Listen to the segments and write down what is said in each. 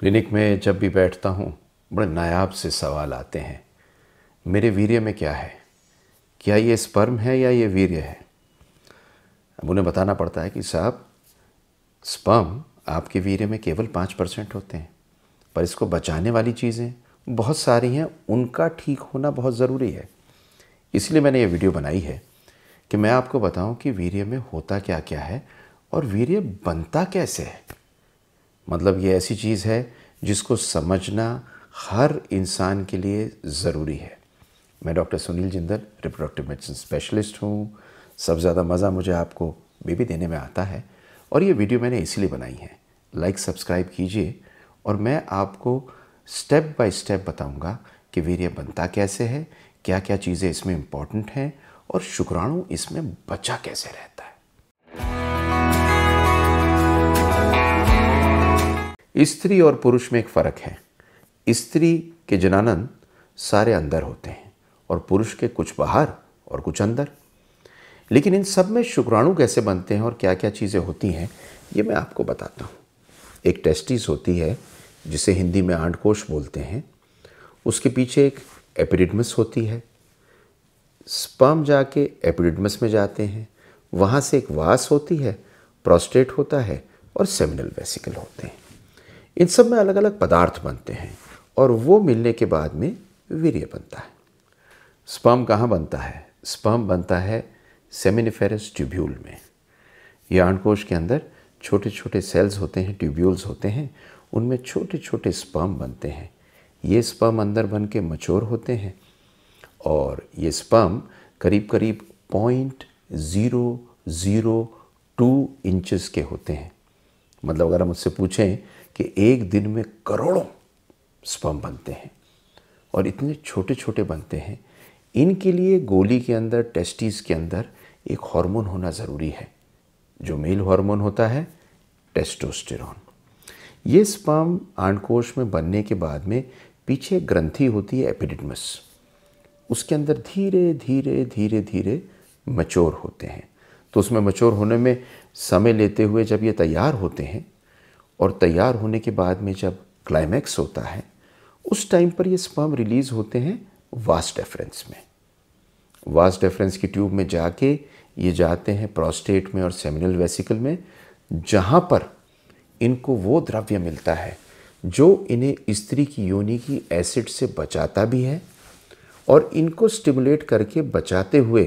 Clinic में जब भी बैठता हूँ बड़े नायाब से सवाल आते हैं मेरे वीर्य में क्या है क्या ये स्पर्म है या ये वीर्य है अब उन्हें बताना पड़ता है कि साहब स्पर्म आपके वीर्य में केवल पाँच परसेंट होते हैं पर इसको बचाने वाली चीज़ें बहुत सारी हैं उनका ठीक होना बहुत ज़रूरी है इसलिए मैंने ये वीडियो बनाई है कि मैं आपको बताऊं कि वीर्य में होता क्या क्या है और वीर्य बनता कैसे है मतलब ये ऐसी चीज़ है जिसको समझना हर इंसान के लिए ज़रूरी है मैं doctor Sunil Jindal reproductive medicine specialist हूँ सब ज़्यादा मज़ा मुझे आपको बेबी देने में आता है और ये वीडियो मैंने इसीलिए बनाई है लाइक सब्सक्राइब कीजिए और मैं आपको स्टेप बाय स्टेप बताऊंगा कि वीर्य बनता कैसे है क्या क्या चीज़ें इसमें इम्पॉर्टेंट हैं और शुक्राणु इसमें बचा कैसे रहता है स्त्री और पुरुष में एक फ़र्क है स्त्री के जनानंद सारे अंदर होते हैं और पुरुष के कुछ बाहर और कुछ अंदर लेकिन इन सब में शुक्राणु कैसे बनते हैं और क्या क्या चीज़ें होती हैं ये मैं आपको बताता हूँ एक टेस्टिस होती है जिसे हिंदी में आंडकोश बोलते हैं उसके पीछे एक एपिडिडमस होती है स्पर्म जाके एपिडिडमस में जाते हैं वहाँ से एक वास होती है प्रोस्टेट होता है और सेमिनल वेसिकल होते हैं इन सब में अलग अलग पदार्थ बनते हैं और वो मिलने के बाद में वीर्य बनता है स्पर्म कहाँ बनता है स्पर्म बनता है सेमिनिफेरस ट्यूब्यूल में यह अंडकोश के अंदर छोटे छोटे सेल्स होते हैं ट्यूब्यूल्स होते हैं उनमें छोटे छोटे स्पर्म बनते हैं ये स्पर्म अंदर बन के मचोर होते हैं और ये स्पर्म करीब करीब point zero zero two inches के होते हैं मतलब अगर हम उससे पूछें कि एक दिन में करोड़ों स्पम बनते हैं और इतने छोटे छोटे बनते हैं इनके लिए गोली के अंदर टेस्टिस के अंदर एक हार्मोन होना ज़रूरी है जो मेल हार्मोन होता है टेस्टोस्टेरॉन ये स्पम आंडकोश में बनने के बाद में पीछे ग्रंथि होती है एपिडिडमस उसके अंदर धीरे धीरे धीरे धीरे मचोर होते हैं तो उसमें मचोर होने में समय लेते हुए जब ये तैयार होते हैं और तैयार होने के बाद में जब क्लाइमैक्स होता है उस टाइम पर ये स्पर्म रिलीज़ होते हैं वास डेफरेंस में वास डेफरेंस की ट्यूब में जाके ये जाते हैं प्रोस्टेट में और सेमिनल वेसिकल में जहाँ पर इनको वो द्रव्य मिलता है जो इन्हें स्त्री की योनि की एसिड से बचाता भी है और इनको स्टिमुलेट करके बचाते हुए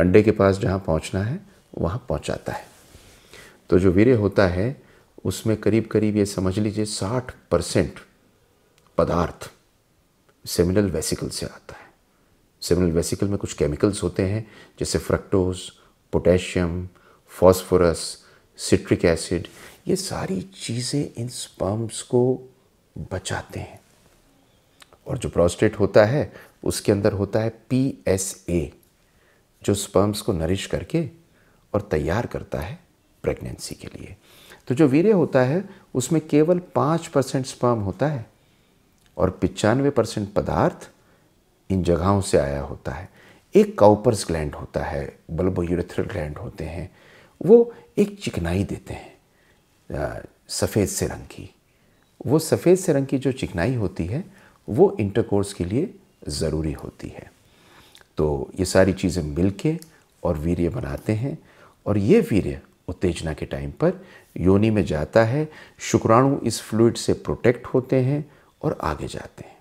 अंडे के पास जहाँ पहुँचना है वहाँ पहुँचाता है तो जो वीर्य होता है उसमें करीब करीब ये समझ लीजिए साठ परसेंट पदार्थ सेमिनल वेसिकल से आता है सेमिनल वेसिकल में कुछ केमिकल्स होते हैं जैसे fructose potassium phosphorus citric acid ये सारी चीज़ें इन स्पम्स को बचाते हैं और जो प्रोस्टेट होता है उसके अंदर होता है पी एस ए जो स्पर्म्स को नरिश करके और तैयार करता है प्रेगनेंसी के लिए तो जो वीर्य होता है उसमें केवल पाँच परसेंट स्पर्म होता है और पिचानवे परसेंट पदार्थ इन जगहों से आया होता है एक काउपर्स ग्लैंड होता है बल्बोयूरेथ्रल ग्लैंड होते हैं वो एक चिकनाई देते हैं सफ़ेद से रंग की वो सफ़ेद से रंग की जो चिकनाई होती है वो इंटरकोर्स के लिए ज़रूरी होती है तो ये सारी चीज़ें मिलके और वीर्य बनाते हैं और ये वीर्य उत्तेजना के टाइम पर योनि में जाता है शुक्राणु इस फ्लूड से प्रोटेक्ट होते हैं और आगे जाते हैं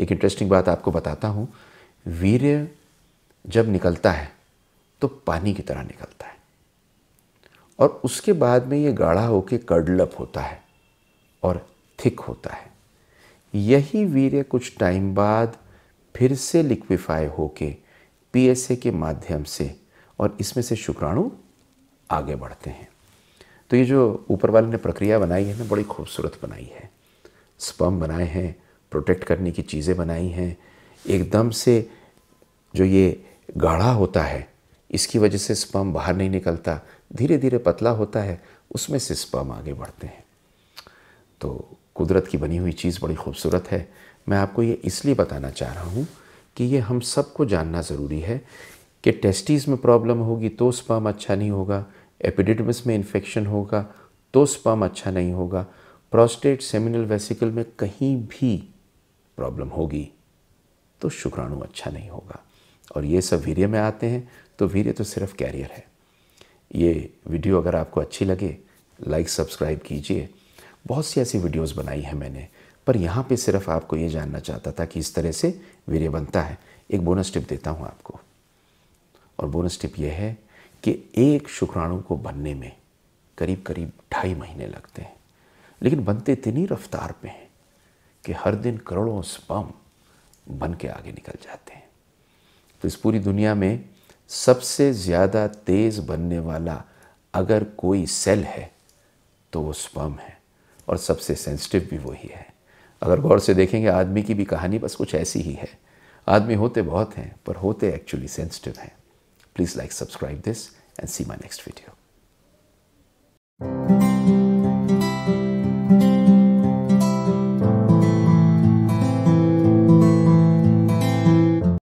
एक इंटरेस्टिंग बात आपको बताता हूँ वीर्य जब निकलता है तो पानी की तरह निकलता है और उसके बाद में ये गाढ़ा होकर कडलप होता है और थिक होता है यही वीर्य कुछ टाइम बाद फिर से लिक्विफाई होके पीएसए के माध्यम से और इसमें से शुक्राणु आगे बढ़ते हैं तो ये जो ऊपर वाले ने प्रक्रिया बनाई है ना बड़ी खूबसूरत बनाई है स्पम बनाए हैं प्रोटेक्ट करने की चीज़ें बनाई हैं एकदम से जो ये गाढ़ा होता है इसकी वजह से स्पम बाहर नहीं निकलता धीरे धीरे पतला होता है उसमें से स्पम आगे बढ़ते हैं तो कुदरत की बनी हुई चीज़ बड़ी खूबसूरत है मैं आपको ये इसलिए बताना चाह रहा हूँ कि ये हम सबको जानना ज़रूरी है कि टेस्टीज़ में प्रॉब्लम होगी तो स्पम अच्छा नहीं होगा एपिडिडमिस में इन्फेक्शन होगा तो स्पर्म अच्छा नहीं होगा प्रोस्टेट सेमिनल वेसिकल में कहीं भी प्रॉब्लम होगी तो शुक्राणु अच्छा नहीं होगा और ये सब वीर्य में आते हैं तो वीर्य तो सिर्फ कैरियर है ये वीडियो अगर आपको अच्छी लगे लाइक सब्सक्राइब कीजिए बहुत सी ऐसी वीडियोस बनाई हैं मैंने पर यहाँ पे सिर्फ आपको ये जानना चाहता था कि इस तरह से वीर्य बनता है एक बोनस टिप देता हूँ आपको और बोनस टिप ये है कि एक शुक्राणु को बनने में करीब करीब ढाई महीने लगते हैं लेकिन बनते इतनी रफ्तार पे हैं कि हर दिन करोड़ों स्पम बन के आगे निकल जाते हैं तो इस पूरी दुनिया में सबसे ज़्यादा तेज़ बनने वाला अगर कोई सेल है तो वो स्पम है और सबसे सेंसिटिव भी वही है अगर गौर से देखेंगे आदमी की भी कहानी बस कुछ ऐसी ही है आदमी होते बहुत हैं पर होते एक्चुअली सेंसिटिव हैं Please like, subscribe this and see my next video.